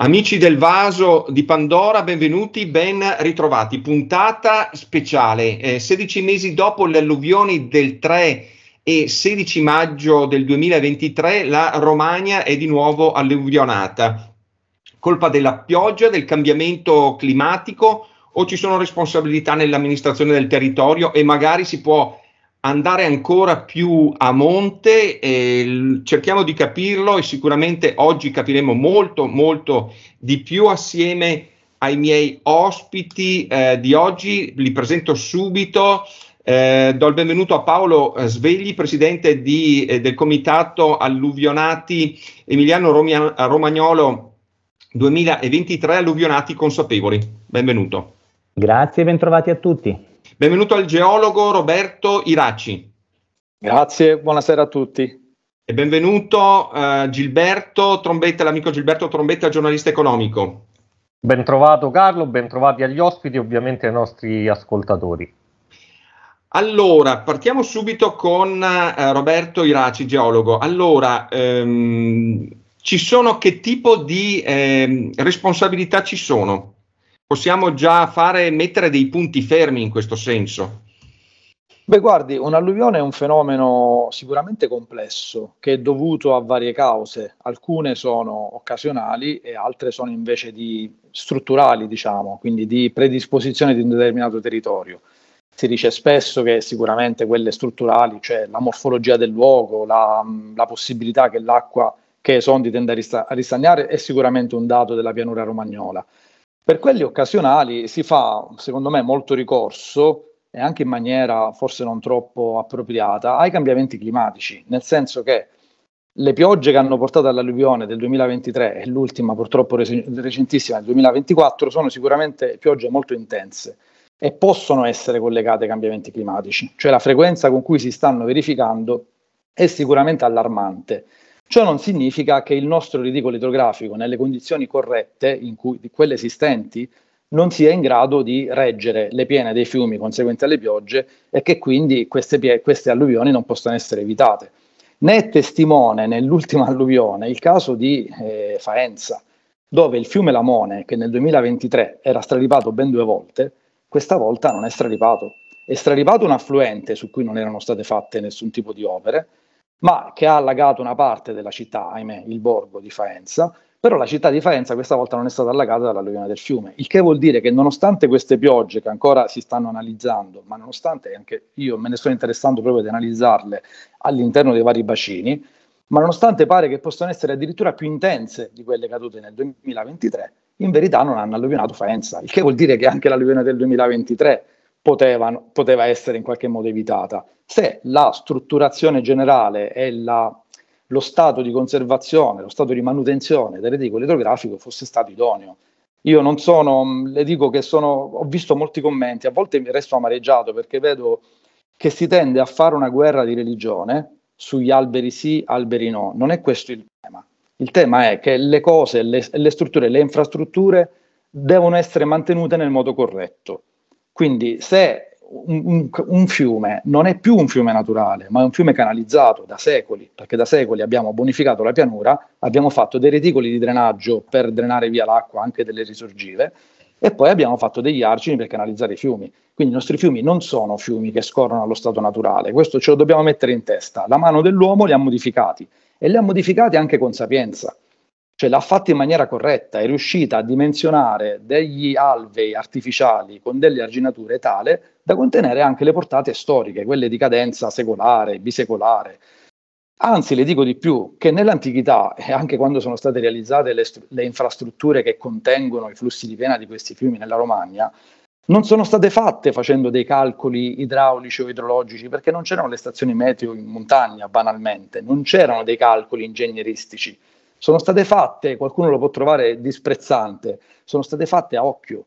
Amici del vaso di Pandora, benvenuti, ben ritrovati. Puntata speciale, eh, 16 mesi dopo le alluvioni del 3 e 16 maggio del 2023, la Romagna è di nuovo alluvionata. Colpa della pioggia, del cambiamento climatico o ci sono responsabilità nell'amministrazione del territorio e magari si può andare ancora più a monte, eh, cerchiamo di capirlo e sicuramente oggi capiremo molto, molto di più assieme ai miei ospiti eh, di oggi. Li presento subito. Eh, do il benvenuto a Paolo eh, Svegli, presidente di, eh, del Comitato Alluvionati Emiliano Romia, Romagnolo 2023 Alluvionati Consapevoli. Benvenuto. Grazie e bentrovati a tutti. Benvenuto al geologo Roberto Iracci. Grazie, buonasera a tutti. E benvenuto uh, Gilberto Trombetta, l'amico Gilberto Trombetta, giornalista economico. Bentrovato Carlo, bentrovati agli ospiti e ovviamente ai nostri ascoltatori. Allora, partiamo subito con uh, Roberto Iraci, geologo. Allora, ehm, ci sono che tipo di ehm, responsabilità ci sono possiamo già fare, mettere dei punti fermi in questo senso? Beh, guardi, un'alluvione è un fenomeno sicuramente complesso che è dovuto a varie cause. Alcune sono occasionali e altre sono invece di strutturali, diciamo, quindi di predisposizione di un determinato territorio. Si dice spesso che sicuramente quelle strutturali, cioè la morfologia del luogo, la, la possibilità che l'acqua che esondi tende a, rista- a ristagnare, è sicuramente un dato della pianura romagnola per quelli occasionali si fa, secondo me, molto ricorso e anche in maniera forse non troppo appropriata ai cambiamenti climatici, nel senso che le piogge che hanno portato all'alluvione del 2023 e l'ultima purtroppo recentissima del 2024 sono sicuramente piogge molto intense e possono essere collegate ai cambiamenti climatici, cioè la frequenza con cui si stanno verificando è sicuramente allarmante Ciò non significa che il nostro ridicolo idrografico, nelle condizioni corrette, in cui, di quelle esistenti, non sia in grado di reggere le piene dei fiumi conseguenti alle piogge e che quindi queste, queste alluvioni non possano essere evitate. Ne è testimone nell'ultima alluvione il caso di eh, Faenza, dove il fiume Lamone, che nel 2023 era straripato ben due volte, questa volta non è straripato. È straripato un affluente su cui non erano state fatte nessun tipo di opere ma che ha allagato una parte della città, ahimè, il borgo di Faenza, però la città di Faenza questa volta non è stata allagata dall'alluvione del fiume, il che vuol dire che nonostante queste piogge che ancora si stanno analizzando, ma nonostante anche io me ne sto interessando proprio di analizzarle all'interno dei vari bacini, ma nonostante pare che possano essere addirittura più intense di quelle cadute nel 2023, in verità non hanno alluvionato Faenza, il che vuol dire che anche l'alluvione del 2023 poteva, poteva essere in qualche modo evitata se la strutturazione generale e la, lo stato di conservazione, lo stato di manutenzione del reticolo idrografico fosse stato idoneo. Io non sono, mm, le dico che sono, ho visto molti commenti, a volte mi resto amareggiato perché vedo che si tende a fare una guerra di religione sugli alberi sì, alberi no. Non è questo il tema. Il tema è che le cose, le, le strutture, le infrastrutture devono essere mantenute nel modo corretto. Quindi se un, un, fiume non è più un fiume naturale, ma è un fiume canalizzato da secoli, perché da secoli abbiamo bonificato la pianura, abbiamo fatto dei reticoli di drenaggio per drenare via l'acqua anche delle risorgive e poi abbiamo fatto degli argini per canalizzare i fiumi. Quindi i nostri fiumi non sono fiumi che scorrono allo stato naturale, questo ce lo dobbiamo mettere in testa. La mano dell'uomo li ha modificati e li ha modificati anche con sapienza cioè l'ha fatta in maniera corretta, è riuscita a dimensionare degli alvei artificiali con delle arginature tale da contenere anche le portate storiche, quelle di cadenza secolare, bisecolare. Anzi, le dico di più, che nell'antichità, e anche quando sono state realizzate le, le infrastrutture che contengono i flussi di vena di questi fiumi nella Romagna, non sono state fatte facendo dei calcoli idraulici o idrologici, perché non c'erano le stazioni meteo in montagna, banalmente, non c'erano dei calcoli ingegneristici sono state fatte, qualcuno lo può trovare disprezzante, sono state fatte a occhio,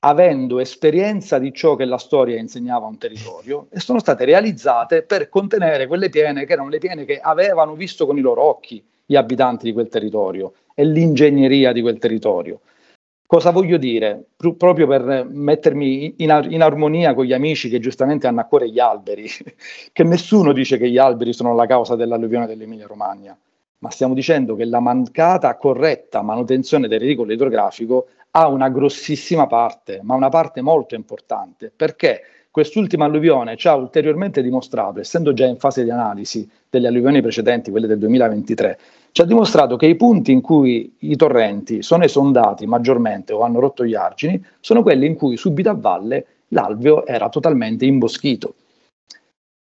avendo esperienza di ciò che la storia insegnava a un territorio e sono state realizzate per contenere quelle piene che erano le piene che avevano visto con i loro occhi gli abitanti di quel territorio e l'ingegneria di quel territorio. Cosa voglio dire? Pro- proprio per mettermi in, ar- in, armonia con gli amici che giustamente hanno a cuore gli alberi, che nessuno dice che gli alberi sono la causa dell'alluvione dell'Emilia Romagna ma stiamo dicendo che la mancata corretta manutenzione del reticolo idrografico ha una grossissima parte, ma una parte molto importante, perché quest'ultima alluvione ci ha ulteriormente dimostrato, essendo già in fase di analisi delle alluvioni precedenti, quelle del 2023, ci ha dimostrato che i punti in cui i torrenti sono esondati maggiormente o hanno rotto gli argini sono quelli in cui subito a valle l'alveo era totalmente imboschito.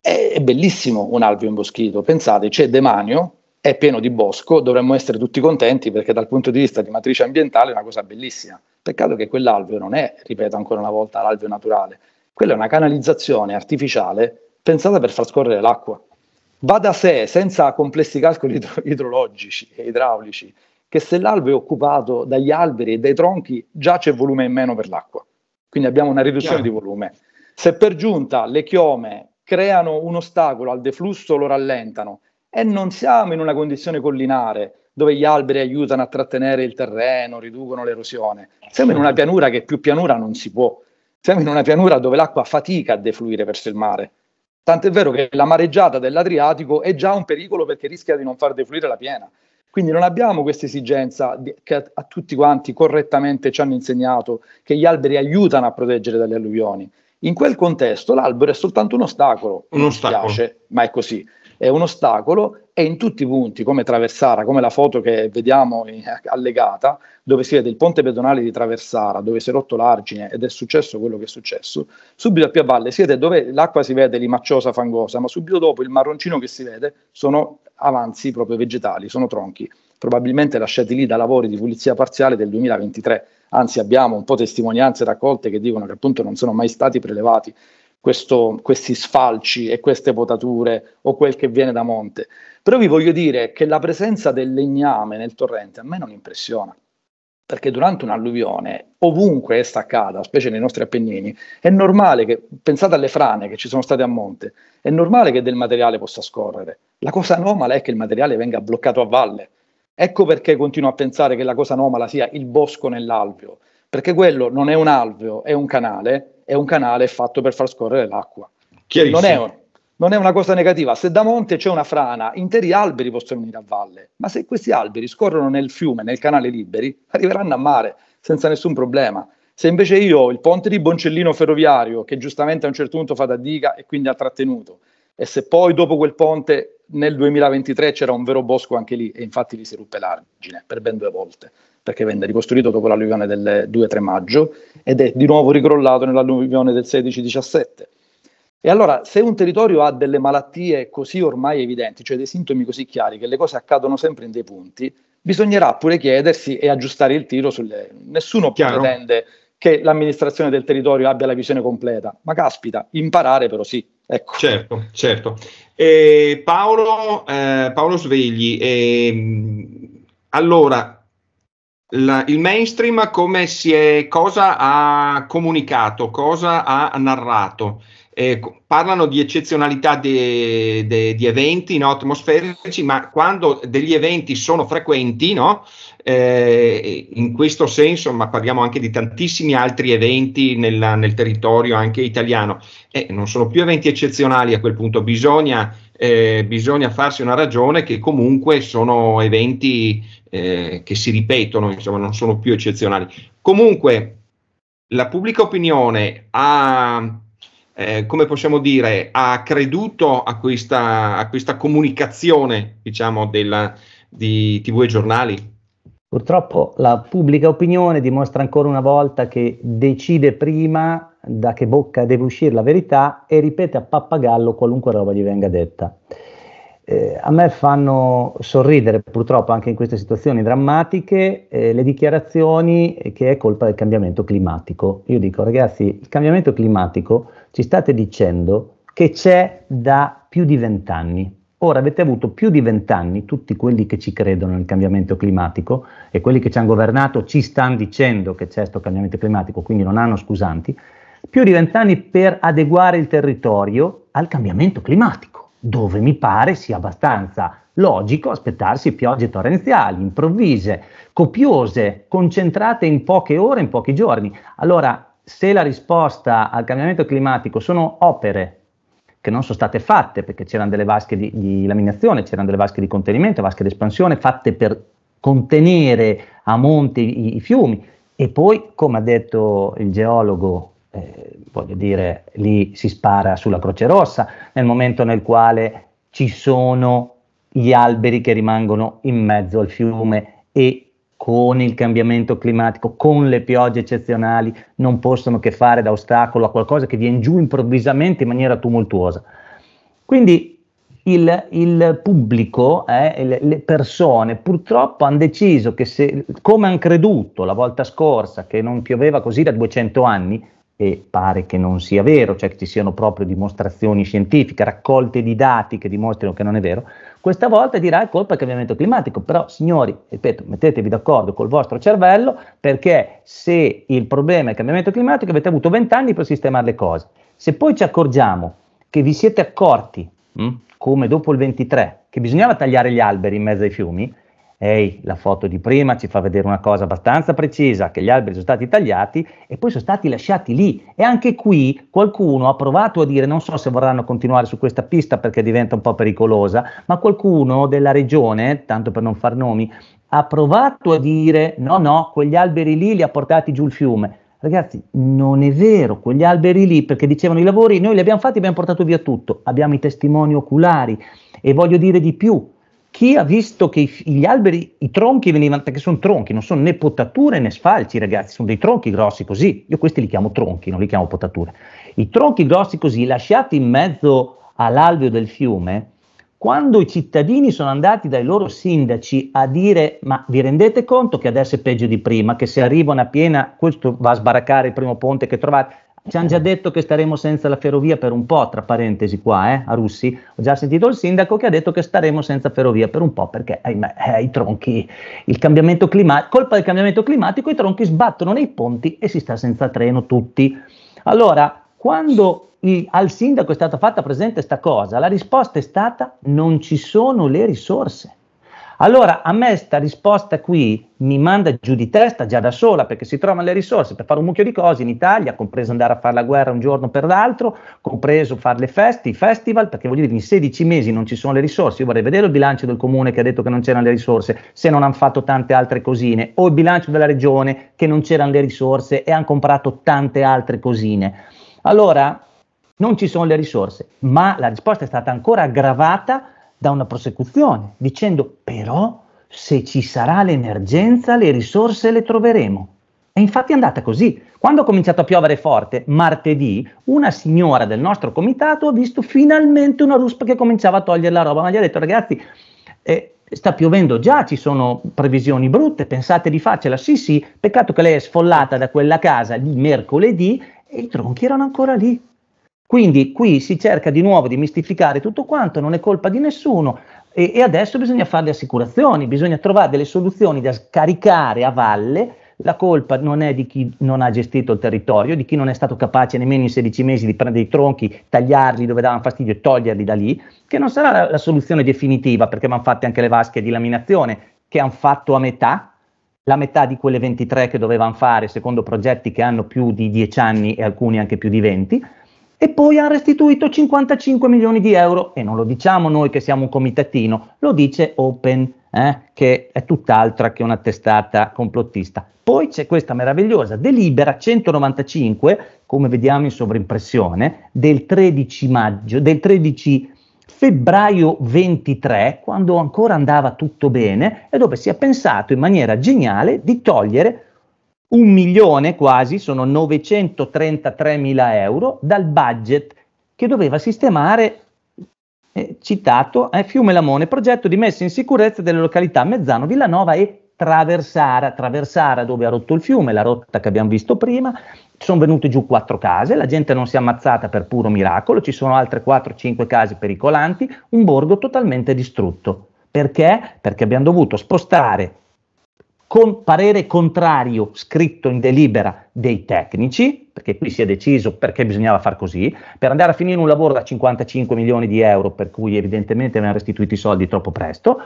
È bellissimo un alveo imboschito, pensate, c'è demanio, è pieno di bosco, dovremmo essere tutti contenti perché dal punto di vista di matrice ambientale è una cosa bellissima. Peccato che quell'alveo non è, ripeto ancora una volta, l'alveo naturale. Quella è una canalizzazione artificiale pensata per far scorrere l'acqua. Va da sé, senza complessi calcoli idro- idrologici e idraulici, che se l'alveo è occupato dagli alberi e dai tronchi, già c'è volume in meno per l'acqua. Quindi abbiamo una riduzione Chiaro. di volume. Se per giunta le chiome creano un ostacolo al deflusso, lo rallentano e non siamo in una condizione collinare dove gli alberi aiutano a trattenere il terreno, riducono l'erosione. Siamo in una pianura che più pianura non si può. Siamo in una pianura dove l'acqua fatica a defluire verso il mare. Tant'è vero che la mareggiata dell'Adriatico è già un pericolo perché rischia di non far defluire la piena. Quindi non abbiamo questa esigenza che a, a tutti quanti correttamente ci hanno insegnato che gli alberi aiutano a proteggere dalle alluvioni. In quel contesto l'albero è soltanto un ostacolo. Un ostacolo. piace, ma è così è un ostacolo e in tutti i punti, come Traversara, come la foto che vediamo in, allegata, dove si vede il ponte pedonale di Traversara, dove si è rotto l'argine ed è successo quello che è successo, subito a valle si vede dove l'acqua si vede limacciosa, fangosa, ma subito dopo il marroncino che si vede sono avanzi proprio vegetali, sono tronchi, probabilmente lasciati lì da lavori di pulizia parziale del 2023. Anzi, abbiamo un po' testimonianze raccolte che dicono che appunto non sono mai stati prelevati questo, questi sfalci e queste potature o quel che viene da monte. Però vi voglio dire che la presenza del legname nel torrente a me non impressiona, perché durante un'alluvione, ovunque è staccata, specie nei nostri Appennini, è normale che, pensate alle frane che ci sono state a monte, è normale che del materiale possa scorrere. La cosa anomala è che il materiale venga bloccato a valle. Ecco perché continuo a pensare che la cosa anomala sia il bosco nell'alveo, perché quello non è un alveo, è un canale, è un canale fatto per far scorrere l'acqua. Non è, un, non è, una cosa negativa. Se da monte c'è una frana, interi alberi possono venire a valle, ma se questi alberi scorrono nel fiume, nel canale liberi, arriveranno a mare senza nessun problema. Se invece io ho il ponte di Boncellino ferroviario, che giustamente a un certo punto fa da diga e quindi ha trattenuto, e se poi dopo quel ponte nel 2023 c'era un vero bosco anche lì, e infatti lì si ruppe l'argine per ben due volte perché venne ricostruito dopo l'alluvione del 2-3 maggio ed è di nuovo ricrollato nell'alluvione del 16-17. E allora, se un territorio ha delle malattie così ormai evidenti, cioè dei sintomi così chiari, che le cose accadono sempre in dei punti, bisognerà pure chiedersi e aggiustare il tiro sulle... Nessuno Chiaro. pretende che l'amministrazione del territorio abbia la visione completa, ma caspita, imparare però sì. Ecco. Certo, certo. Eh, Paolo, eh, Paolo Svegli, eh, allora, la, il mainstream come si è, cosa ha comunicato, cosa ha narrato. Eh, parlano di eccezionalità de, de, di eventi no, atmosferici, ma quando degli eventi sono frequenti, no, eh, in questo senso, ma parliamo anche di tantissimi altri eventi nel, nel territorio anche italiano, eh, non sono più eventi eccezionali a quel punto, bisogna eh, bisogna farsi una ragione che comunque sono eventi eh, che si ripetono, insomma, non sono più eccezionali. Comunque la pubblica opinione ha, eh, come possiamo dire, ha creduto a questa, a questa comunicazione, diciamo, della, di tv e giornali? Purtroppo la pubblica opinione dimostra ancora una volta che decide prima da che bocca deve uscire la verità e ripete a pappagallo qualunque roba gli venga detta. Eh, a me fanno sorridere purtroppo anche in queste situazioni drammatiche eh, le dichiarazioni che è colpa del cambiamento climatico. Io dico ragazzi, il cambiamento climatico ci state dicendo che c'è da più di vent'anni. Ora avete avuto più di vent'anni, tutti quelli che ci credono nel cambiamento climatico e quelli che ci hanno governato ci stanno dicendo che c'è questo cambiamento climatico, quindi non hanno scusanti, più di vent'anni per adeguare il territorio al cambiamento climatico, dove mi pare sia abbastanza logico aspettarsi piogge torrenziali, improvvise, copiose, concentrate in poche ore, in pochi giorni. Allora, se la risposta al cambiamento climatico sono opere che non sono state fatte perché c'erano delle vasche di, di laminazione, c'erano delle vasche di contenimento, vasche di espansione fatte per contenere a monte i, i fiumi e poi, come ha detto il geologo, eh, voglio dire, lì si spara sulla Croce Rossa nel momento nel quale ci sono gli alberi che rimangono in mezzo al fiume e con il cambiamento climatico, con le piogge eccezionali, non possono che fare da ostacolo a qualcosa che viene giù improvvisamente in maniera tumultuosa. Quindi il, il pubblico, eh, le persone purtroppo hanno deciso che se, come hanno creduto la volta scorsa che non pioveva così da 200 anni, e pare che non sia vero, cioè che ci siano proprio dimostrazioni scientifiche, raccolte di dati che dimostrano che non è vero, questa volta dirà è colpa del cambiamento climatico, però signori, ripeto, mettetevi d'accordo col vostro cervello perché se il problema è il cambiamento climatico avete avuto 20 anni per sistemare le cose. Se poi ci accorgiamo che vi siete accorti, mh, mm? come dopo il 23, che bisognava tagliare gli alberi in mezzo ai fiumi, ehi, la foto di prima ci fa vedere una cosa abbastanza precisa, che gli alberi sono stati tagliati e poi sono stati lasciati lì. E anche qui qualcuno ha provato a dire, non so se vorranno continuare su questa pista perché diventa un po' pericolosa, ma qualcuno della regione, tanto per non far nomi, ha provato a dire, no, no, quegli alberi lì li ha portati giù il fiume. Ragazzi, non è vero, quegli alberi lì, perché dicevano i lavori, noi li abbiamo fatti, abbiamo portato via tutto, abbiamo i testimoni oculari e voglio dire di più, chi ha visto che gli alberi, i tronchi venivano, perché sono tronchi, non sono né potature né sfalci, ragazzi, sono dei tronchi grossi così. Io questi li chiamo tronchi, non li chiamo potature. I tronchi grossi così, lasciati in mezzo all'alveo del fiume, quando i cittadini sono andati dai loro sindaci a dire ma vi rendete conto che adesso è peggio di prima, che se arriva una piena questo va a sbaraccare il primo ponte che trovate, ci hanno già detto che staremo senza la ferrovia per un po', tra parentesi qua, eh, a Russi. Ho già sentito il sindaco che ha detto che staremo senza ferrovia per un po' perché ahimè, eh, i tronchi, il cambiamento climatico, colpa del cambiamento climatico, i tronchi sbattono nei ponti e si sta senza treno tutti. Allora, quando il, al sindaco è stata fatta presente questa cosa, la risposta è stata non ci sono le risorse. Allora a me questa risposta qui mi manda giù di testa già da sola perché si trovano le risorse per fare un mucchio di cose in Italia, compreso andare a fare la guerra un giorno per l'altro, compreso fare le feste, i festival, perché voglio dire in 16 mesi non ci sono le risorse, io vorrei vedere il bilancio del comune che ha detto che non c'erano le risorse, se non hanno fatto tante altre cosine, o il bilancio della regione che non c'erano le risorse e hanno comprato tante altre cosine. Allora non ci sono le risorse, ma la risposta è stata ancora aggravata da una prosecuzione, dicendo però se ci sarà l'emergenza le risorse le troveremo. E infatti è andata così. Quando ha cominciato a piovere forte, martedì, una signora del nostro comitato ha visto finalmente una ruspa che cominciava a togliere la roba, ma gli ha detto ragazzi, eh, sta piovendo già, ci sono previsioni brutte, pensate di farcela. Sì, sì, peccato che lei è sfollata da quella casa di mercoledì e i tronchi erano ancora lì. Quindi qui si cerca di nuovo di mistificare tutto quanto, non è colpa di nessuno e, e adesso bisogna fare le assicurazioni, bisogna trovare delle soluzioni da scaricare a valle la colpa non è di chi non ha gestito il territorio, di chi non è stato capace nemmeno in 16 mesi di prendere i tronchi, tagliarli dove davano fastidio e toglierli da lì, che non sarà la, la soluzione definitiva perché vanno fatte anche le vasche di laminazione che hanno fatto a metà, la metà di quelle 23 che dovevano fare secondo progetti che hanno più di 10 anni e alcuni anche più di 20 e poi ha restituito 55 milioni di euro. E non lo diciamo noi che siamo un comitatino, lo dice Open, eh, che è tutt'altra che una testata complottista. Poi c'è questa meravigliosa delibera 195, come vediamo in sovrimpressione, del 13 maggio, del 13 febbraio 23, quando ancora andava tutto bene, e dove si è pensato in maniera geniale di togliere un milione quasi, sono 933 mila euro, dal budget che doveva sistemare, eh, citato, eh, Fiume Lamone, progetto di messa in sicurezza delle località Mezzano, Villanova e Traversara, Traversara dove ha rotto il fiume, la rotta che abbiamo visto prima, sono venute giù quattro case, la gente non si è ammazzata per puro miracolo, ci sono altre 4-5 case pericolanti, un borgo totalmente distrutto. Perché? Perché abbiamo dovuto spostare con parere contrario scritto in delibera dei tecnici, perché qui si è deciso perché bisognava far così, per andare a finire un lavoro da 55 milioni di euro, per cui evidentemente avevano restituito i soldi troppo presto,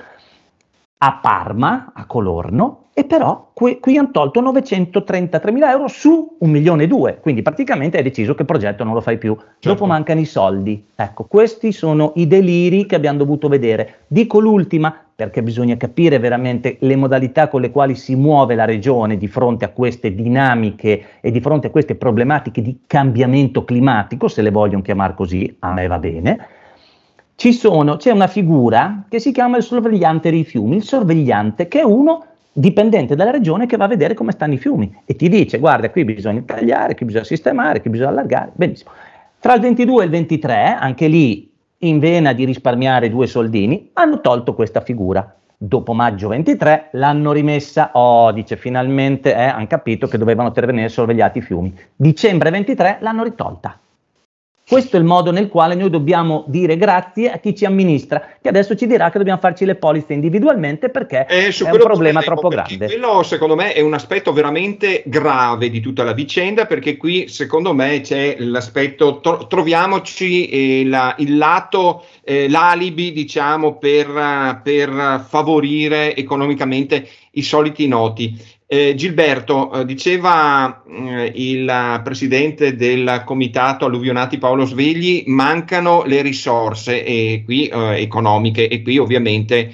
a Parma, a Colorno, e però qui, qui hanno tolto 933 mila euro su un milione e due, quindi praticamente hai deciso che il progetto non lo fai più, certo. dopo mancano i soldi. Ecco, questi sono i deliri che abbiamo dovuto vedere. Dico l'ultima perché bisogna capire veramente le modalità con le quali si muove la regione di fronte a queste dinamiche e di fronte a queste problematiche di cambiamento climatico, se le vogliono chiamare così, a me va bene. Sono, c'è una figura che si chiama il sorvegliante dei fiumi, il sorvegliante che è uno dipendente dalla regione che va a vedere come stanno i fiumi e ti dice guarda qui bisogna tagliare, qui bisogna sistemare, qui bisogna allargare, benissimo. Tra il 22 e il 23, anche lì in vena di risparmiare due soldini, hanno tolto questa figura. Dopo maggio 23 l'hanno rimessa, oh dice finalmente eh, hanno capito che dovevano intervenire sorvegliati i fiumi. Dicembre 23 l'hanno ritolta. Questo è il modo nel quale noi dobbiamo dire grazie a chi ci amministra, che adesso ci dirà che dobbiamo farci le polizze individualmente perché eh, è un problema troppo grande. Quello secondo me è un aspetto veramente grave di tutta la vicenda perché qui secondo me c'è l'aspetto, tro- troviamoci eh, la, il lato, eh, l'alibi diciamo per, per favorire economicamente i soliti noti. Eh, Gilberto, eh, diceva eh, il presidente del comitato alluvionati Paolo Svegli, mancano le risorse e qui, eh, economiche e qui ovviamente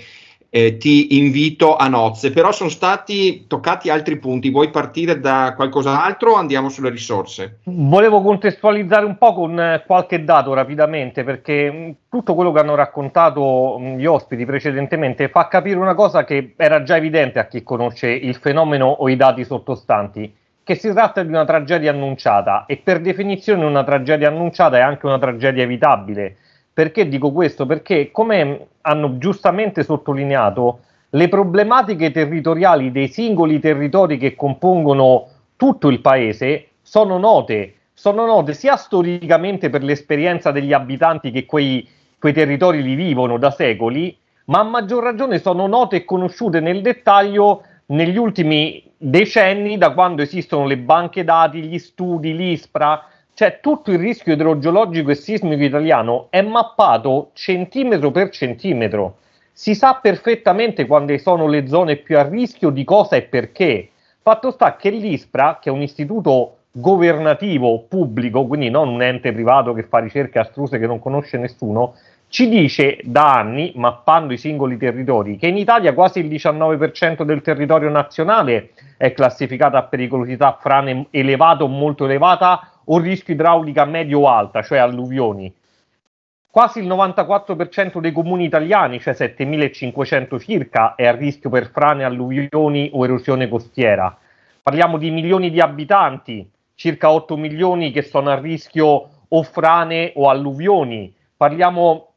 eh, ti invito a nozze, però sono stati toccati altri punti, vuoi partire da qualcos'altro o andiamo sulle risorse? Volevo contestualizzare un po' con eh, qualche dato rapidamente, perché mm, tutto quello che hanno raccontato mm, gli ospiti precedentemente fa capire una cosa che era già evidente a chi conosce il fenomeno o i dati sottostanti che si tratta di una tragedia annunciata e per definizione una tragedia annunciata è anche una tragedia evitabile, perché dico questo? Perché, come hanno giustamente sottolineato, le problematiche territoriali dei singoli territori che compongono tutto il paese sono note, sono note sia storicamente per l'esperienza degli abitanti che quei, quei territori li vivono da secoli, ma a maggior ragione sono note e conosciute nel dettaglio negli ultimi decenni da quando esistono le banche dati, gli studi, l'ISPRA, cioè, tutto il rischio idrogeologico e sismico italiano è mappato centimetro per centimetro. Si sa perfettamente quando sono le zone più a rischio di cosa e perché. Fatto sta che l'ISPRA, che è un istituto governativo pubblico, quindi non un ente privato che fa ricerche astruse che non conosce nessuno, ci dice da anni, mappando i singoli territori, che in Italia quasi il 19% del territorio nazionale è classificato a pericolosità frane elevata o molto elevata o rischio idraulica medio-alta, cioè alluvioni. Quasi il 94% dei comuni italiani, cioè 7.500 circa, è a rischio per frane, alluvioni o erosione costiera. Parliamo di milioni di abitanti, circa 8 milioni che sono a rischio o frane o alluvioni. Parliamo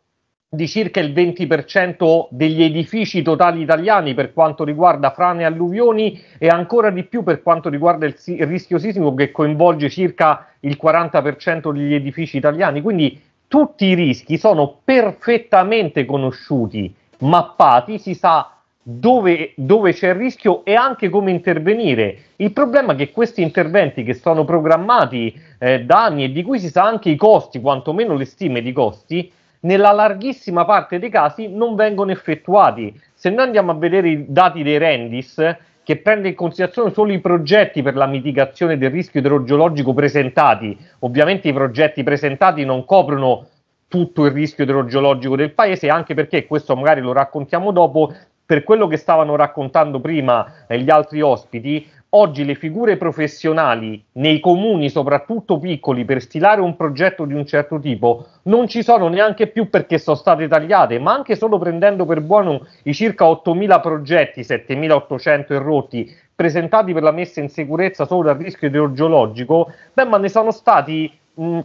di circa il 20% degli edifici totali italiani per quanto riguarda frane e alluvioni e ancora di più per quanto riguarda il, si- il rischio sismico che coinvolge circa il 40% degli edifici italiani. Quindi tutti i rischi sono perfettamente conosciuti, mappati, si sa dove, dove, c'è il rischio e anche come intervenire. Il problema è che questi interventi che sono programmati eh, da anni e di cui si sa anche i costi, quantomeno le stime di costi, nella larghissima parte dei casi non vengono effettuati. Se noi andiamo a vedere i dati dei Rendis, che prende in considerazione solo i progetti per la mitigazione del rischio idrogeologico presentati, ovviamente i progetti presentati non coprono tutto il rischio idrogeologico del paese, anche perché questo magari lo raccontiamo dopo, per quello che stavano raccontando prima eh, gli altri ospiti, oggi le figure professionali nei comuni, soprattutto piccoli, per stilare un progetto di un certo tipo non ci sono neanche più perché sono state tagliate, ma anche solo prendendo per buono i circa 8.000 progetti, 7.800 errotti, presentati per la messa in sicurezza solo dal rischio idrogeologico, beh, ma ne sono stati, mh, mm,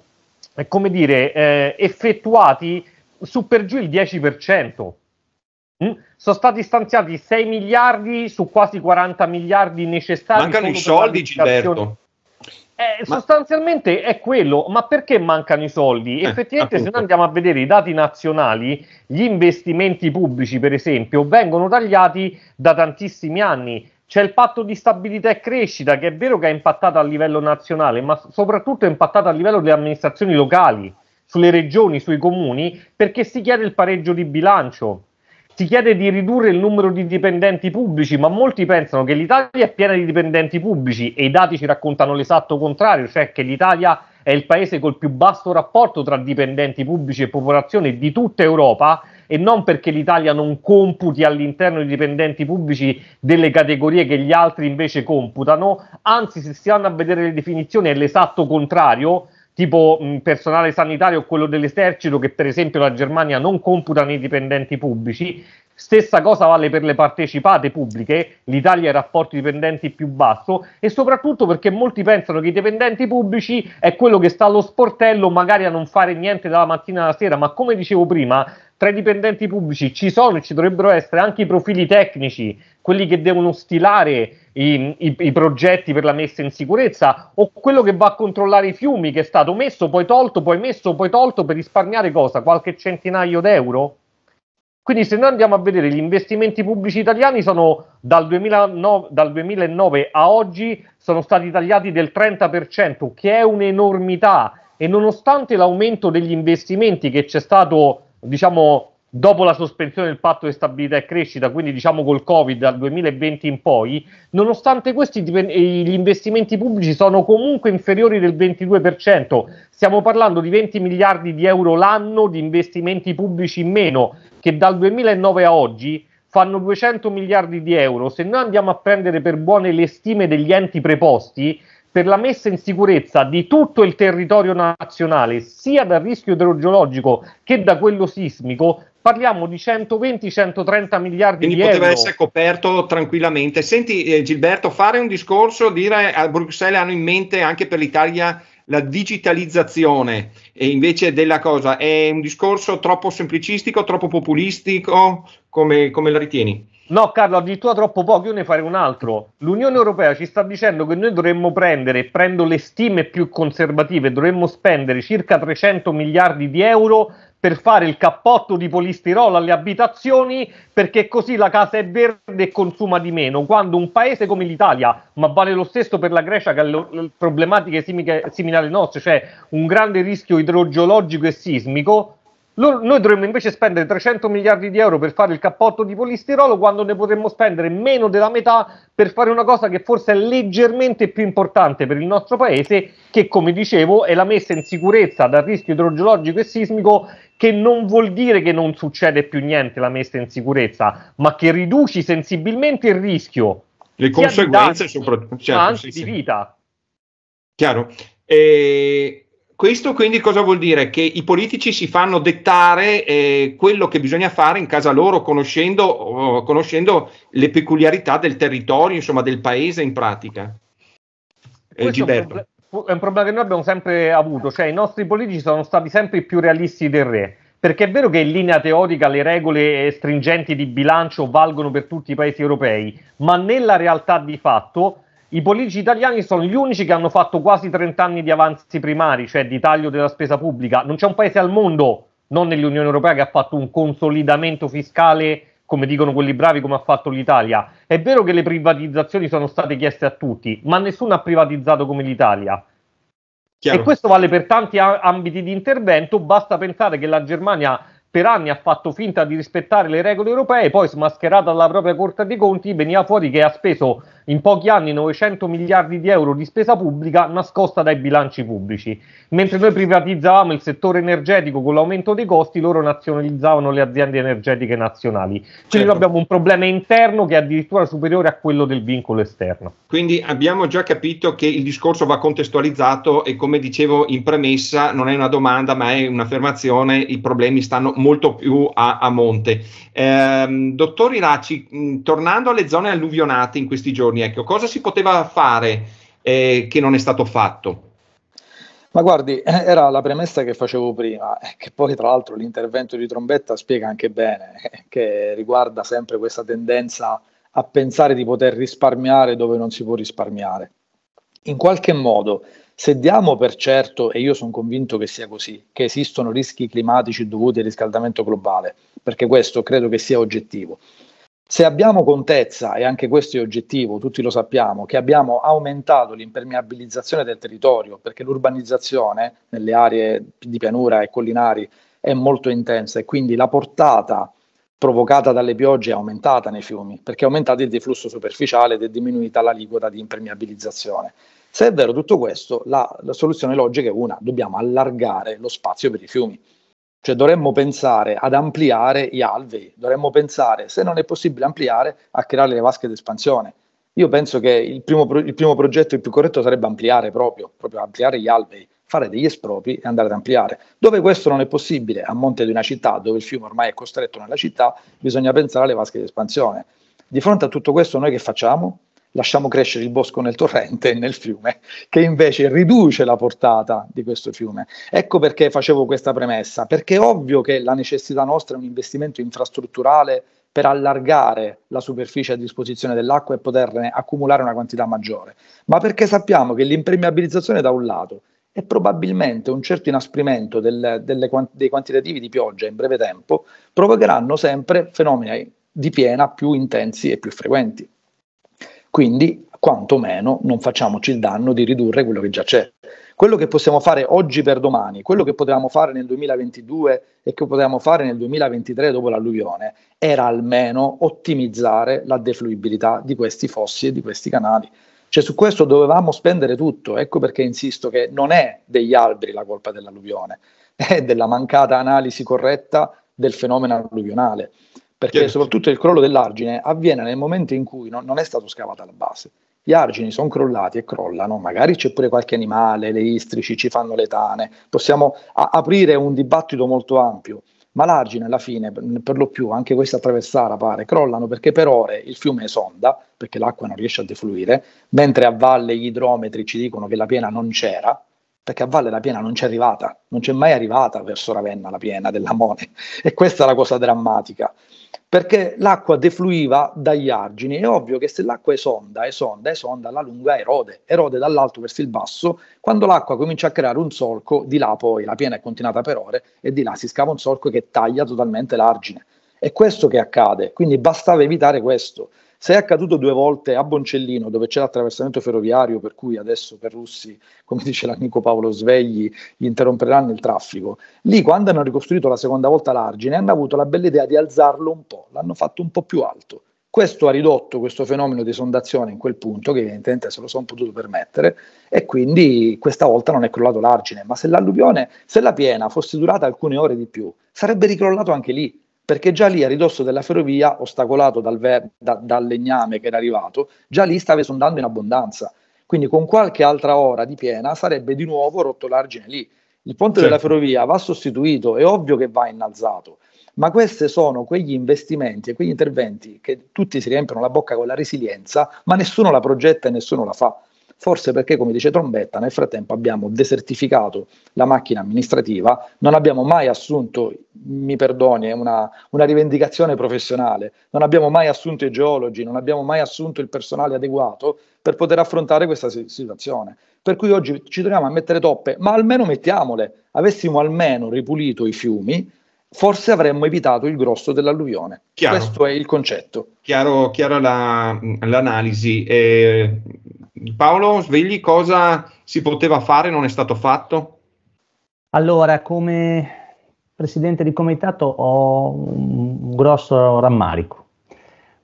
come dire, eh, effettuati su per giù il 10%. Mm? Sono stati stanziati 6 miliardi su quasi 40 miliardi necessari. Mancano i soldi, Gilberto. Eh, ma... Sostanzialmente è quello, ma perché mancano i soldi? Eh, Effettivamente, appunto. se noi andiamo a vedere i dati nazionali, gli investimenti pubblici, per esempio, vengono tagliati da tantissimi anni. C'è il patto di stabilità e crescita, che è vero che è impattato a livello nazionale, ma soprattutto è impattato a livello delle amministrazioni locali, sulle regioni, sui comuni, perché si chiede il pareggio di bilancio si chiede di ridurre il numero di dipendenti pubblici, ma molti pensano che l'Italia è piena di dipendenti pubblici e i dati ci raccontano l'esatto contrario, cioè che l'Italia è il paese col più basso rapporto tra dipendenti pubblici e popolazione di tutta Europa e non perché l'Italia non computi all'interno dei dipendenti pubblici delle categorie che gli altri invece computano, anzi se si vanno a vedere le definizioni è l'esatto contrario, tipo mh, mm, personale sanitario o quello dell'esercito che per esempio la Germania non computa nei dipendenti pubblici. Stessa cosa vale per le partecipate pubbliche, l'Italia ha il rapporto dipendenti più basso e soprattutto perché molti pensano che i dipendenti pubblici è quello che sta allo sportello magari a non fare niente dalla mattina alla sera, ma come dicevo prima, tra i dipendenti pubblici ci sono e ci dovrebbero essere anche i profili tecnici, quelli che devono stilare i, i, i, progetti per la messa in sicurezza o quello che va a controllare i fiumi che è stato messo, poi tolto, poi messo, poi tolto per risparmiare cosa? Qualche centinaio d'euro? Quindi se noi andiamo a vedere gli investimenti pubblici italiani sono dal 2009, dal 2009 a oggi sono stati tagliati del 30%, che è un'enormità e nonostante l'aumento degli investimenti che c'è stato diciamo, dopo la sospensione del patto di stabilità e crescita, quindi diciamo col Covid dal 2020 in poi, nonostante questi eh, gli investimenti pubblici sono comunque inferiori del 22%, stiamo parlando di 20 miliardi di euro l'anno di investimenti pubblici in meno, che dal 2009 a oggi fanno 200 miliardi di euro. Se noi andiamo a prendere per buone le stime degli enti preposti, per la messa in sicurezza di tutto il territorio nazionale, sia dal rischio idrogeologico che da quello sismico, parliamo di 120-130 miliardi Quindi di euro. Quindi poteva essere coperto tranquillamente. Senti eh, Gilberto, fare un discorso, dire a Bruxelles hanno in mente anche per l'Italia la digitalizzazione e invece della cosa, è un discorso troppo semplicistico, troppo populistico, come, come la ritieni? No, Carlo, addirittura troppo poco, io ne farei un altro. L'Unione Europea ci sta dicendo che noi dovremmo prendere, prendo le stime più conservative, dovremmo spendere circa 300 miliardi di euro per fare il cappotto di polistirolo alle abitazioni perché così la casa è verde e consuma di meno. Quando un paese come l'Italia, ma vale lo stesso per la Grecia che ha le problematiche simili alle nostre, cioè un grande rischio idrogeologico e sismico, noi dovremmo invece spendere 300 miliardi di euro per fare il cappotto di polistirolo quando ne potremmo spendere meno della metà per fare una cosa che forse è leggermente più importante per il nostro paese che come dicevo è la messa in sicurezza dal rischio idrogeologico e sismico che non vuol dire che non succede più niente la messa in sicurezza ma che riduci sensibilmente il rischio le conseguenze soprattutto certo, sì, di vita chiaro e questo quindi cosa vuol dire? Che i politici si fanno dettare eh, quello che bisogna fare in casa loro, conoscendo, oh, conoscendo, le peculiarità del territorio, insomma, del paese in pratica. Eh, Gilberto. È un problema che noi abbiamo sempre avuto, cioè i nostri politici sono stati sempre più realisti del re, perché è vero che in linea teorica le regole stringenti di bilancio valgono per tutti i paesi europei, ma nella realtà di fatto i politici italiani sono gli unici che hanno fatto quasi 30 anni di avanzi primari, cioè di taglio della spesa pubblica. Non c'è un paese al mondo, non nell'Unione Europea, che ha fatto un consolidamento fiscale, come dicono quelli bravi, come ha fatto l'Italia. È vero che le privatizzazioni sono state chieste a tutti, ma nessuno ha privatizzato come l'Italia. Chiaro. E questo vale per tanti ambiti di intervento, basta pensare che la Germania per anni ha fatto finta di rispettare le regole europee, poi smascherata dalla propria Corte dei Conti veniva fuori che ha speso in pochi anni 900 miliardi di euro di spesa pubblica nascosta dai bilanci pubblici. Mentre noi privatizzavamo il settore energetico con l'aumento dei costi, loro nazionalizzavano le aziende energetiche nazionali. Quindi certo. abbiamo un problema interno che è addirittura superiore a quello del vincolo esterno. Quindi abbiamo già capito che il discorso va contestualizzato e come dicevo in premessa non è una domanda ma è un'affermazione, i problemi stanno molto più a, a monte. Eh, dottor Iracci, mm, tornando alle zone alluvionate in questi giorni, giorni, ecco, cosa si poteva fare eh, che non è stato fatto? Ma guardi, eh, era la premessa che facevo prima, eh, che poi tra l'altro l'intervento di Trombetta spiega anche bene, eh, che riguarda sempre questa tendenza a pensare di poter risparmiare dove non si può risparmiare. In qualche modo, se diamo per certo, e io sono convinto che sia così, che esistono rischi climatici dovuti al riscaldamento globale, perché questo credo che sia oggettivo, se abbiamo contezza, e anche questo è oggettivo, tutti lo sappiamo, che abbiamo aumentato l'impermeabilizzazione del territorio, perché l'urbanizzazione nelle aree di pianura e collinari è molto intensa e quindi la portata provocata dalle piogge è aumentata nei fiumi, perché è aumentato il deflusso superficiale ed è diminuita l'aliquota di impermeabilizzazione. Se è vero tutto questo, la, la soluzione logica è una, dobbiamo allargare lo spazio per i fiumi cioè dovremmo pensare ad ampliare gli alvei, dovremmo pensare, se non è possibile ampliare, a creare le vasche d'espansione. Io penso che il primo, pro- il primo progetto, il più corretto, sarebbe ampliare proprio, proprio ampliare gli alvei, fare degli espropri e andare ad ampliare. Dove questo non è possibile, a monte di una città, dove il fiume ormai è costretto nella città, bisogna pensare alle vasche di espansione. Di fronte a tutto questo noi che facciamo? lasciamo crescere il bosco nel torrente e nel fiume, che invece riduce la portata di questo fiume. Ecco perché facevo questa premessa, perché è ovvio che la necessità nostra è un investimento infrastrutturale per allargare la superficie a disposizione dell'acqua e poterne accumulare una quantità maggiore, ma perché sappiamo che l'impermeabilizzazione da un lato e probabilmente un certo inasprimento del, delle, dei quantitativi di pioggia in breve tempo provocheranno sempre fenomeni di piena più intensi e più frequenti. Quindi, quantomeno, non facciamoci il danno di ridurre quello che già c'è. Quello che possiamo fare oggi per domani, quello che potevamo fare nel 2022 e che potevamo fare nel 2023 dopo l'alluvione, era almeno ottimizzare la defluibilità di questi fossi e di questi canali. Cioè su questo dovevamo spendere tutto, ecco perché insisto che non è degli alberi la colpa dell'alluvione, è della mancata analisi corretta del fenomeno alluvionale perché Chiaro. soprattutto il crollo dell'argine avviene nel momento in cui non, non è stato scavata la base. Gli argini sono crollati e crollano, magari c'è pure qualche animale, le istrici ci fanno le tane, possiamo a- aprire un dibattito molto ampio, ma l'argine alla fine, per lo più, anche questa traversata pare, crollano perché per ore il fiume sonda, perché l'acqua non riesce a defluire, mentre a valle gli idrometri ci dicono che la piena non c'era, perché a valle la piena non c'è arrivata, non c'è mai arrivata verso Ravenna la piena dell'Amone, e questa è la cosa drammatica perché l'acqua defluiva dagli argini. È ovvio che se l'acqua esonda, esonda, esonda, alla lunga erode, erode dall'alto verso il basso. Quando l'acqua comincia a creare un solco, di là poi la piena è continuata per ore e di là si scava un solco che taglia totalmente l'argine. È questo che accade, quindi bastava evitare questo. Se è accaduto due volte a Boncellino, dove c'è l'attraversamento ferroviario, per cui adesso per russi, come dice l'amico Paolo Svegli, gli interromperanno il traffico, lì quando hanno ricostruito la seconda volta l'argine hanno avuto la bella idea di alzarlo un po', l'hanno fatto un po' più alto. Questo ha ridotto questo fenomeno di sondazione in quel punto, che evidentemente se lo sono potuto permettere, e quindi questa volta non è crollato l'argine. Ma se l'alluvione, se la piena fosse durata alcune ore di più, sarebbe ricrollato anche lì perché già lì a ridosso della ferrovia, ostacolato dal, ver- da- dal legname che era arrivato, già lì stava sondando in abbondanza. Quindi con qualche altra ora di piena sarebbe di nuovo rotto l'argine lì. Il ponte certo. della ferrovia va sostituito, è ovvio che va innalzato, ma questi sono quegli investimenti e quegli interventi che tutti si riempiono la bocca con la resilienza, ma nessuno la progetta e nessuno la fa forse perché, come dice Trombetta, nel frattempo abbiamo desertificato la macchina amministrativa, non abbiamo mai assunto, mi perdoni, è una, una, rivendicazione professionale, non abbiamo mai assunto i geologi, non abbiamo mai assunto il personale adeguato per poter affrontare questa situazione. Per cui oggi ci troviamo a mettere toppe, ma almeno mettiamole, avessimo almeno ripulito i fiumi, forse avremmo evitato il grosso dell'alluvione. Chiaro. Questo è il concetto. Chiaro, chiaro la, l'analisi. Eh Paolo Svegli, cosa si poteva fare non è stato fatto? Allora, come presidente di comitato ho un grosso rammarico,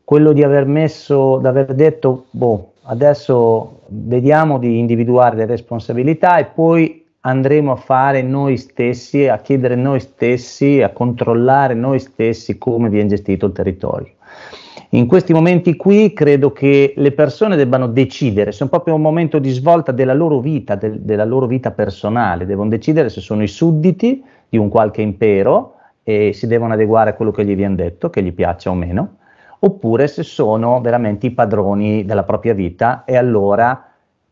quello di aver messo, di aver detto, boh, adesso vediamo di individuare le responsabilità e poi andremo a fare noi stessi, a chiedere noi stessi, a controllare noi stessi come viene gestito il territorio in questi momenti qui credo che le persone debbano decidere, sono proprio un momento di svolta della loro vita, del, della loro vita personale, devono decidere se sono i sudditi di un qualche impero e si devono adeguare a quello che gli viene detto, che gli piaccia o meno, oppure se sono veramente i padroni della propria vita e allora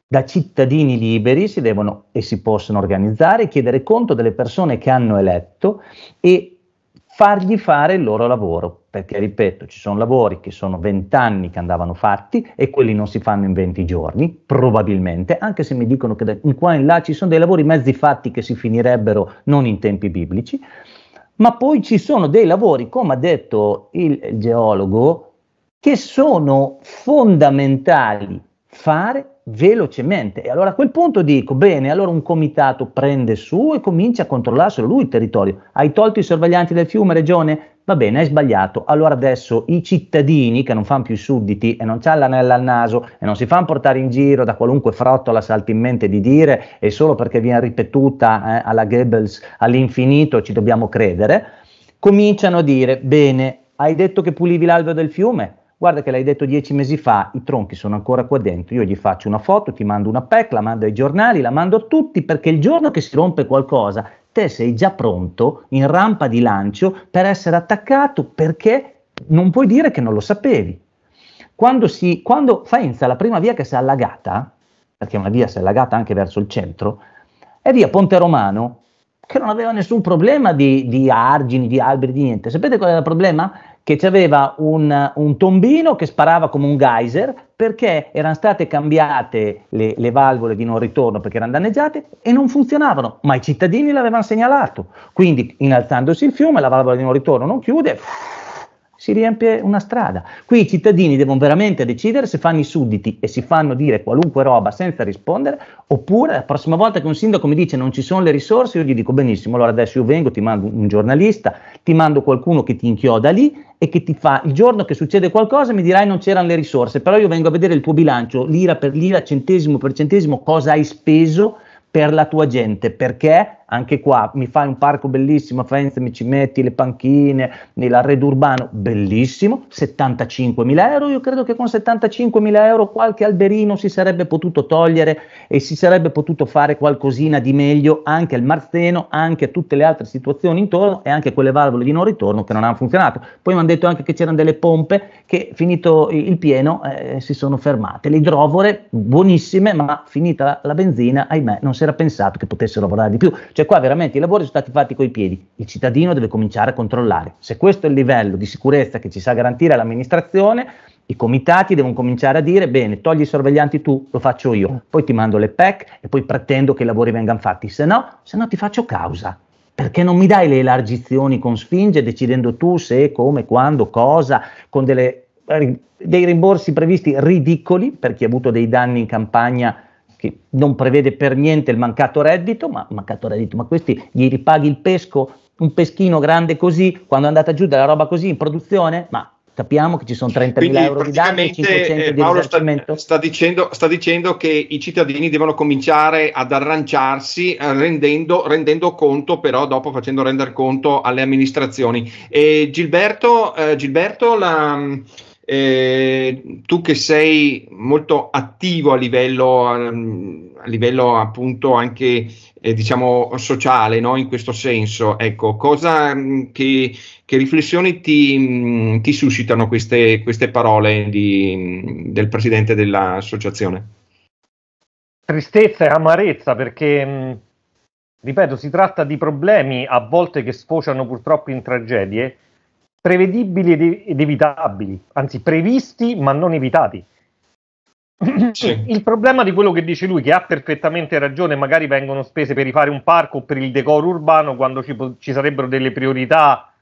da cittadini liberi si devono e si possono organizzare, chiedere conto delle persone che hanno eletto e fargli fare il loro lavoro perché ripeto, ci sono lavori che sono vent'anni che andavano fatti e quelli non si fanno in venti giorni, probabilmente, anche se mi dicono che da, in qua e in là ci sono dei lavori mezzi fatti che si finirebbero non in tempi biblici, ma poi ci sono dei lavori, come ha detto il geologo, che sono fondamentali fare velocemente. E allora a quel punto dico, bene, allora un comitato prende su e comincia a controllarselo lui il territorio. Hai tolto i sorveglianti del fiume, regione? Va bene, hai sbagliato. Allora adesso i cittadini che non fanno più i sudditi e non c'hanno l'anello al naso e non si fanno portare in giro da qualunque frottola salti in mente di dire e solo perché viene ripetuta eh, alla Goebbels all'infinito ci dobbiamo credere, cominciano a dire, bene, hai detto che pulivi l'alveo del fiume? Guarda che l'hai detto dieci mesi fa, i tronchi sono ancora qua dentro, io gli faccio una foto, ti mando una PEC, la mando ai giornali, la mando a tutti perché il giorno che si rompe qualcosa te sei già pronto in rampa di lancio per essere attaccato perché non puoi dire che non lo sapevi. Quando, si, quando Faenza, la prima via che si è allagata, perché una via si è allagata anche verso il centro, è via Ponte Romano, che non aveva nessun problema di, di argini, di alberi, di niente. Sapete qual era il problema? Che c'aveva un, un tombino che sparava come un geyser perché erano state cambiate le, le valvole di non ritorno perché erano danneggiate e non funzionavano, ma i cittadini l'avevano segnalato. Quindi innalzandosi il fiume la valvola di non ritorno non chiude, si riempie una strada. Qui i cittadini devono veramente decidere se fanno i sudditi e si fanno dire qualunque roba senza rispondere, oppure la prossima volta che un sindaco mi dice non ci sono le risorse, io gli dico benissimo, allora adesso io vengo, ti mando un giornalista, ti mando qualcuno che ti inchioda lì e che ti fa il giorno che succede qualcosa mi dirai non c'erano le risorse, però io vengo a vedere il tuo bilancio, lira per lira, centesimo per centesimo, cosa hai speso per la tua gente, perché anche qua mi fai un parco bellissimo a Firenze, mi ci metti le panchine, nell'arredo urbano, bellissimo, 75.000 euro, io credo che con 75.000 euro qualche alberino si sarebbe potuto togliere e si sarebbe potuto fare qualcosina di meglio anche al Marzeno, anche a tutte le altre situazioni intorno e anche quelle valvole di non ritorno che non hanno funzionato. Poi mi hanno detto anche che c'erano delle pompe che finito il pieno eh, si sono fermate, le idrovore buonissime ma finita la benzina ahimè non si era pensato che potessero lavorare di più cioè qua veramente i lavori sono stati fatti coi piedi, il cittadino deve cominciare a controllare. Se questo è il livello di sicurezza che ci sa garantire l'amministrazione, i comitati devono cominciare a dire bene, togli i sorveglianti tu, lo faccio io, mm. poi ti mando le PEC e poi pretendo che i lavori vengano fatti, se no, se no ti faccio causa. Perché non mi dai le elargizioni con sfinge decidendo tu se, come, quando, cosa, con delle, dei rimborsi previsti ridicoli per chi ha avuto dei danni in campagna che non prevede per niente il mancato reddito, ma, mancato reddito, ma questi gli ripaghi il pesco, un peschino grande così, quando è andata giù della roba così in produzione, ma capiamo che ci sono 30.000 euro di danni e 500 eh, di Paolo sta, sta, dicendo, sta, dicendo, che i cittadini devono cominciare ad arranciarsi eh, rendendo, rendendo, conto, però dopo facendo rendere conto alle amministrazioni. E Gilberto, eh, Gilberto la, eh, tu che sei molto attivo a livello, ehm, a livello appunto anche eh, diciamo sociale, no? in questo senso, ecco, cosa, mm, che, che riflessioni ti, mm, ti suscitano queste, queste parole di, mm, del presidente dell'associazione? Tristezza e amarezza perché ripeto, si tratta di problemi a volte che sfociano purtroppo in tragedie prevedibili ed, evitabili, anzi previsti ma non evitati. Sì. Il problema di quello che dice lui, che ha perfettamente ragione, magari vengono spese per rifare un parco o per il decoro urbano quando ci, ci sarebbero delle priorità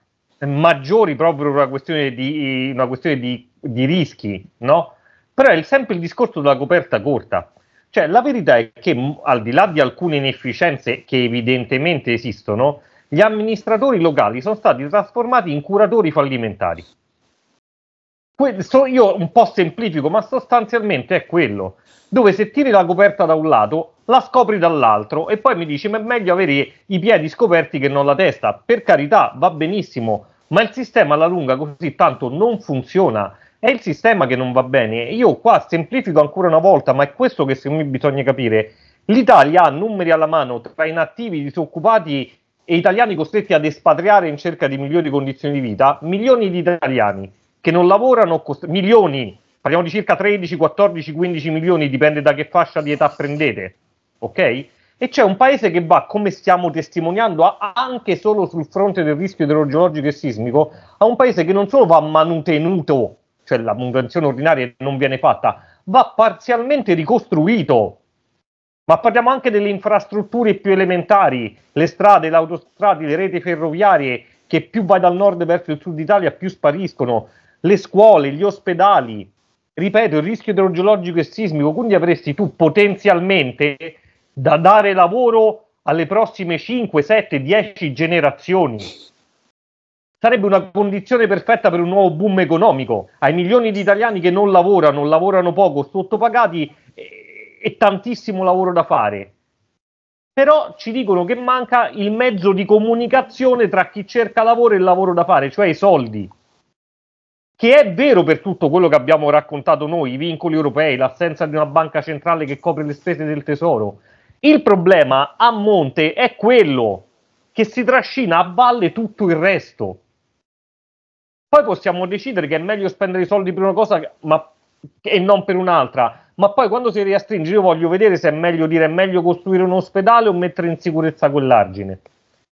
maggiori proprio per una questione di, una questione di, di rischi, no? Però è sempre il discorso della coperta corta. Cioè, la verità è che al di là di alcune inefficienze che evidentemente esistono, gli amministratori locali sono stati trasformati in curatori fallimentari. Questo io un po' semplifico, ma sostanzialmente è quello dove se tiri la coperta da un lato la scopri dall'altro e poi mi dici ma è meglio avere i piedi scoperti che non la testa. Per carità, va benissimo, ma il sistema alla lunga così tanto non funziona. È il sistema che non va bene. Io qua semplifico ancora una volta, ma è questo che secondo me bisogna capire. L'Italia ha numeri alla mano tra inattivi, disoccupati e italiani costretti ad espatriare in cerca di migliori condizioni di vita, milioni di italiani che non lavorano, cost- milioni, parliamo di circa 13, 14, 15 milioni, dipende da che fascia di età prendete, ok? E c'è un paese che va, come stiamo testimoniando, a- anche solo sul fronte del rischio idrogeologico e sismico, a un paese che non solo va mantenuto, cioè la manutenzione ordinaria non viene fatta, va parzialmente ricostruito ma parliamo anche delle infrastrutture più elementari, le strade, le autostrade, le reti ferroviarie che più vai dal nord verso il sud Italia più spariscono, le scuole, gli ospedali, ripeto, il rischio idrogeologico e sismico, quindi avresti tu potenzialmente da dare lavoro alle prossime 5, 7, 10 generazioni. Sarebbe una condizione perfetta per un nuovo boom economico, ai milioni di italiani che non lavorano, lavorano poco, sottopagati e tantissimo lavoro da fare. Però ci dicono che manca il mezzo di comunicazione tra chi cerca lavoro e il lavoro da fare, cioè i soldi. Che è vero per tutto quello che abbiamo raccontato noi, i vincoli europei, l'assenza di una banca centrale che copre le spese del tesoro. Il problema a monte è quello che si trascina a valle tutto il resto. Poi possiamo decidere che è meglio spendere i soldi per una cosa, ma e non per un'altra. Ma poi quando si riastringe, io voglio vedere se è meglio dire è meglio costruire un ospedale o mettere in sicurezza quell'argine.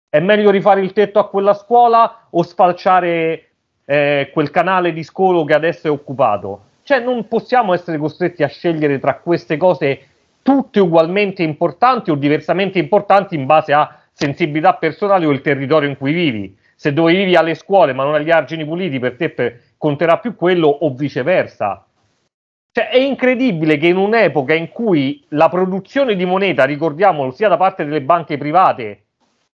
È meglio rifare il tetto a quella scuola o sfalciare eh, quel canale di scolo che adesso è occupato? Cioè, non possiamo essere costretti a scegliere tra queste cose tutte ugualmente importanti o diversamente importanti in base a sensibilità personali o il territorio in cui vivi. Se dove vivi alle scuole ma non agli argini puliti, per te per, conterà più quello o viceversa. Cioè, è incredibile che in un'epoca in cui la produzione di moneta, ricordiamolo, sia da parte delle banche private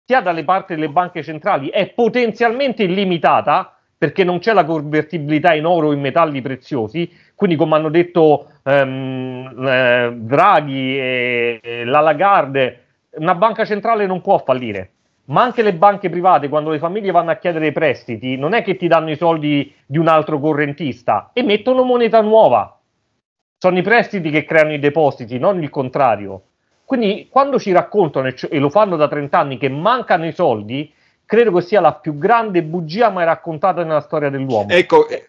sia dalle parti delle banche centrali è potenzialmente illimitata perché non c'è la convertibilità in oro o in metalli preziosi, quindi come hanno detto ehm, eh, Draghi e, e la Lagarde, una banca centrale non può fallire, ma anche le banche private quando le famiglie vanno a chiedere prestiti non è che ti danno i soldi di un altro correntista e mettono moneta nuova, sono i prestiti che creano i depositi, non il contrario. Quindi quando ci raccontano, e lo fanno da 30 anni, che mancano i soldi, credo che sia la più grande bugia mai raccontata nella storia dell'uomo. Ecco, eh,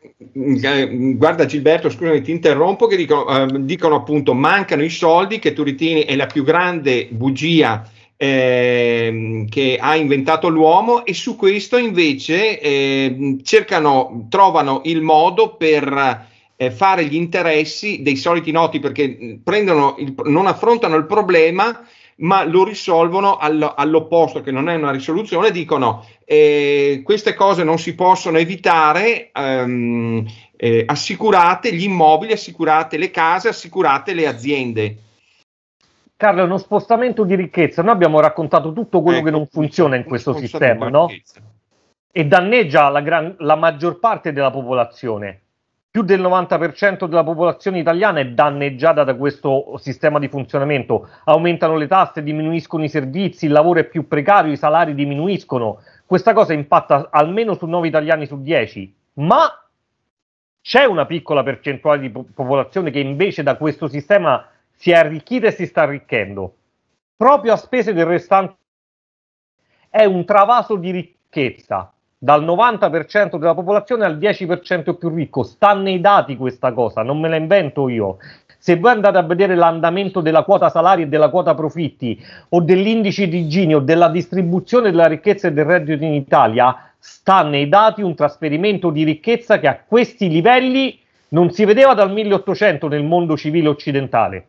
guarda Gilberto, scusami, ti interrompo, che dicono, eh, dicono appunto mancano i soldi, che Turitini è la più grande bugia ehm, che ha inventato l'uomo e su questo invece eh, cercano, trovano il modo per eh, fare gli interessi dei soliti noti perché mm, prendono il, non affrontano il problema ma lo risolvono all, all'opposto che non è una risoluzione dicono eh, queste cose non si possono evitare ehm, eh, assicurate gli immobili assicurate le case assicurate le aziende Carlo, è uno spostamento di ricchezza. Noi abbiamo raccontato tutto quello ecco, che non funziona in questo sistema, no? E danneggia la, gran, la maggior parte della popolazione più del 90% della popolazione italiana è danneggiata da questo sistema di funzionamento. Aumentano le tasse, diminuiscono i servizi, il lavoro è più precario, i salari diminuiscono. Questa cosa impatta almeno su 9 italiani su 10, ma c'è una piccola percentuale di popolazione che invece da questo sistema si è arricchita e si sta arricchendo, proprio a spese del restante. È un travaso di ricchezza dal 90% della popolazione al 10% più ricco. Sta nei dati questa cosa, non me la invento io. Se voi andate a vedere l'andamento della quota salari e della quota profitti o dell'indice di Gini o della distribuzione della ricchezza e del reddito in Italia, sta nei dati un trasferimento di ricchezza che a questi livelli non si vedeva dal 1800 nel mondo civile occidentale.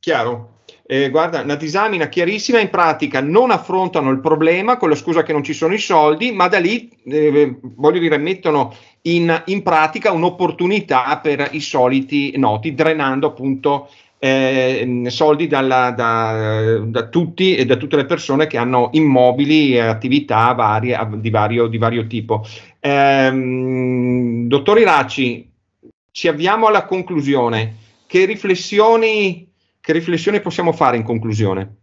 Chiaro, eh, guarda, una disamina chiarissima, in pratica non affrontano il problema con la scusa che non ci sono i soldi, ma da lì, eh, voglio dire, mettono in, in, pratica un'opportunità per i soliti noti, drenando appunto eh, soldi dalla, da, da, tutti e da tutte le persone che hanno immobili e attività varie, di, vario, di vario tipo. Ehm, dottor Iracci, ci avviamo alla conclusione. Che riflessioni che riflessione possiamo fare in conclusione?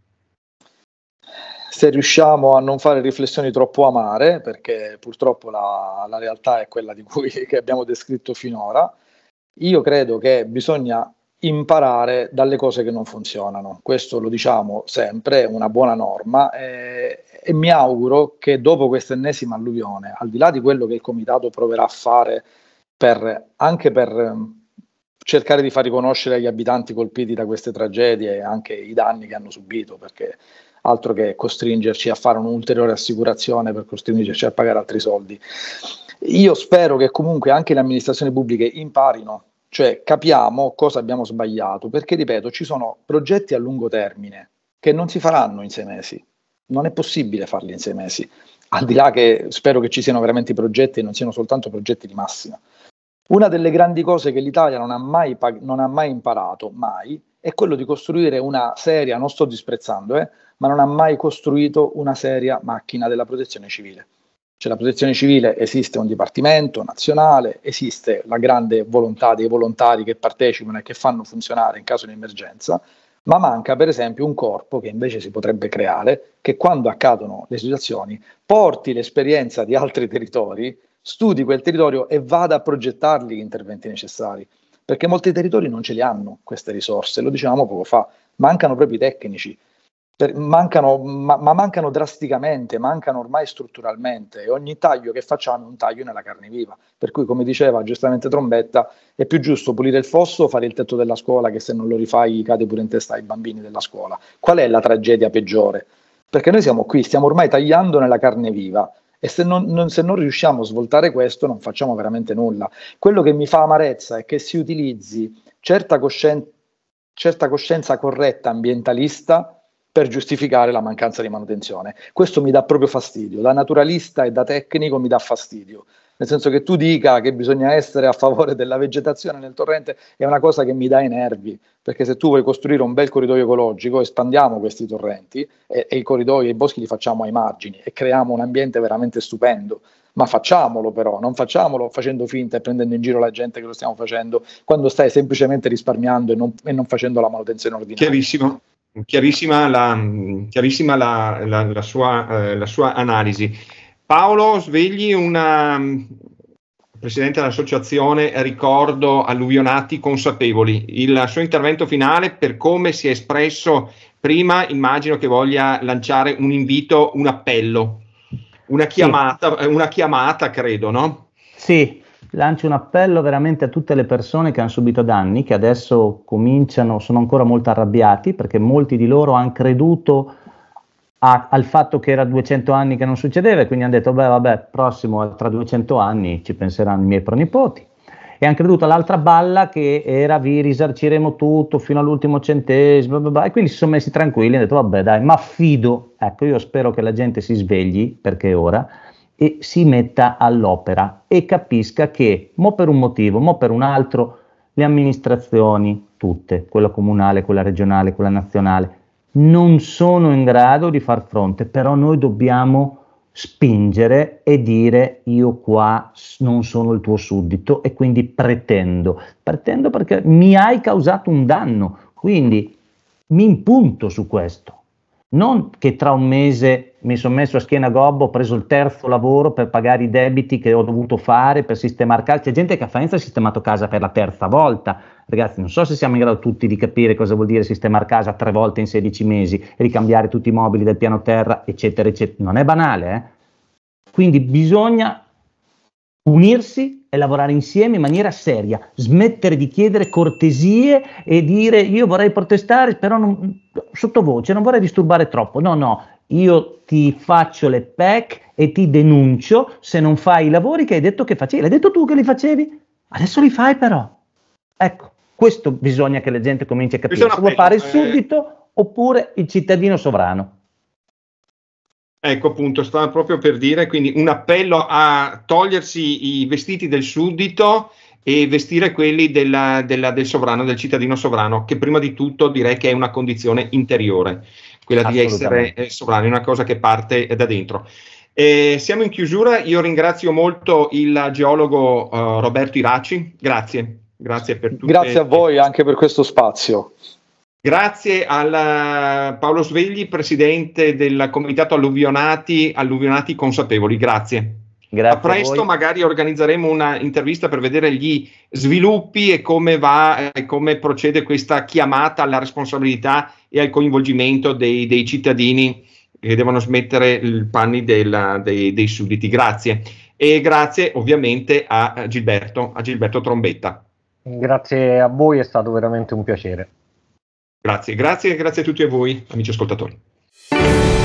Se riusciamo a non fare riflessioni troppo amare, perché purtroppo la, la realtà è quella di cui abbiamo descritto finora, io credo che bisogna imparare dalle cose che non funzionano. Questo lo diciamo sempre, è una buona norma eh, e mi auguro che dopo questa ennesima alluvione, al di là di quello che il comitato proverà a fare per, anche per cercare di far riconoscere agli abitanti colpiti da queste tragedie anche i danni che hanno subito, perché altro che costringerci a fare un'ulteriore assicurazione per costringerci a pagare altri soldi. Io spero che comunque anche le amministrazioni pubbliche imparino, cioè capiamo cosa abbiamo sbagliato, perché ripeto, ci sono progetti a lungo termine che non si faranno in sei mesi, non è possibile farli in sei mesi, al di là che spero che ci siano veramente progetti e non siano soltanto progetti di massima. Una delle grandi cose che l'Italia non ha, mai, non ha mai, imparato, mai, è quello di costruire una seria, non sto disprezzando, eh, ma non ha mai costruito una seria macchina della protezione civile. Cioè la protezione civile esiste un dipartimento nazionale, esiste la grande volontà dei volontari che partecipano e che fanno funzionare in caso di emergenza, ma manca per esempio un corpo che invece si potrebbe creare, che quando accadono le situazioni porti l'esperienza di altri territori studi quel territorio e vada a progettargli gli interventi necessari, perché molti territori non ce li hanno queste risorse, lo dicevamo poco fa, mancano proprio i tecnici, per, mancano, ma, ma, mancano drasticamente, mancano ormai strutturalmente e ogni taglio che facciamo è un taglio nella carne viva. Per cui, come diceva giustamente Trombetta, è più giusto pulire il fosso, o fare il tetto della scuola che se non lo rifai cade pure in testa ai bambini della scuola. Qual è la tragedia peggiore? Perché noi siamo qui, stiamo ormai tagliando nella carne viva e se non, non, se non riusciamo a svoltare questo non facciamo veramente nulla. Quello che mi fa amarezza è che si utilizzi certa, coscien- certa coscienza corretta ambientalista per giustificare la mancanza di manutenzione. Questo mi dà proprio fastidio, da naturalista e da tecnico mi dà fastidio, nel senso che tu dica che bisogna essere a favore della vegetazione nel torrente è una cosa che mi dà i nervi, perché se tu vuoi costruire un bel corridoio ecologico, espandiamo questi torrenti e, e i corridoi e i boschi li facciamo ai margini e creiamo un ambiente veramente stupendo ma facciamolo però, non facciamolo facendo finta e prendendo in giro la gente che lo stiamo facendo, quando stai semplicemente risparmiando e non, e non facendo la manutenzione ordinaria. Chiarissimo. Chiarissima, la, chiarissima la, la, la sua, eh, sua, analisi. Paolo Svegli, una, mm, presidente dell'associazione Ricordo Alluvionati Consapevoli, il suo intervento finale per come si è espresso prima, immagino che voglia lanciare un invito, un appello, una chiamata, sì. una chiamata credo, no? Sì, lancio un appello veramente a tutte le persone che hanno subito danni, che adesso cominciano, sono ancora molto arrabbiati perché molti di loro hanno creduto a, al fatto che era 200 anni che non succedeva e quindi hanno detto, beh vabbè, prossimo tra 200 anni ci penseranno i miei pronipoti. E hanno creduto all'altra balla che era vi risarciremo tutto fino all'ultimo centesimo, blah, blah, e quindi si sono messi tranquilli e hanno detto, vabbè dai, ma fido, ecco io spero che la gente si svegli, perché è ora, e si metta all'opera e capisca che, mo per un motivo, mo per un altro, le amministrazioni, tutte, quella comunale, quella regionale, quella nazionale, non sono in grado di far fronte, però noi dobbiamo spingere e dire io qua non sono il tuo suddito e quindi pretendo, pretendo perché mi hai causato un danno, quindi mi impunto su questo non che tra un mese mi sono messo a schiena gobbo, ho preso il terzo lavoro per pagare i debiti che ho dovuto fare per sistemare casa. C'è gente che a Faenza ha sistemato casa per la terza volta. Ragazzi, non so se siamo in grado tutti di capire cosa vuol dire sistemare casa tre volte in 16 mesi, ricambiare tutti i mobili del piano terra, eccetera, eccetera. Non è banale, eh? Quindi bisogna unirsi e lavorare insieme in maniera seria, smettere di chiedere cortesie e dire io vorrei protestare, però non, sottovoce, non vorrei disturbare troppo. No, no, io ti faccio le PEC e ti denuncio se non fai i lavori che hai detto che facevi. L'hai detto tu che li facevi? Adesso li fai però. Ecco, questo bisogna che la gente cominci a capire. Si può fare eh. subito oppure il cittadino sovrano. Ecco appunto, stava proprio per dire, quindi un appello a togliersi i vestiti del suddito e vestire quelli della, della, del sovrano, del cittadino sovrano, che prima di tutto direi che è una condizione interiore, quella di essere eh, sovrano, è una cosa che parte eh, da dentro. Eh, siamo in chiusura, io ringrazio molto il geologo eh, Roberto Iraci, grazie, grazie per tutto. Grazie a voi anche per questo spazio. Grazie a eh, Paolo Svegli, presidente del comitato Alluvionati, Alluvionati Consapevoli. Grazie. Grazie a presto, a magari organizzeremo una intervista per vedere gli sviluppi e come va e eh, come procede questa chiamata alla responsabilità e al coinvolgimento dei, dei cittadini che devono smettere i panni della, dei, dei sudditi. Grazie. E grazie ovviamente a Gilberto, a Gilberto Trombetta. Grazie a voi, è stato veramente un piacere. Grazie, grazie, grazie a tutti e voi, amici ascoltatori.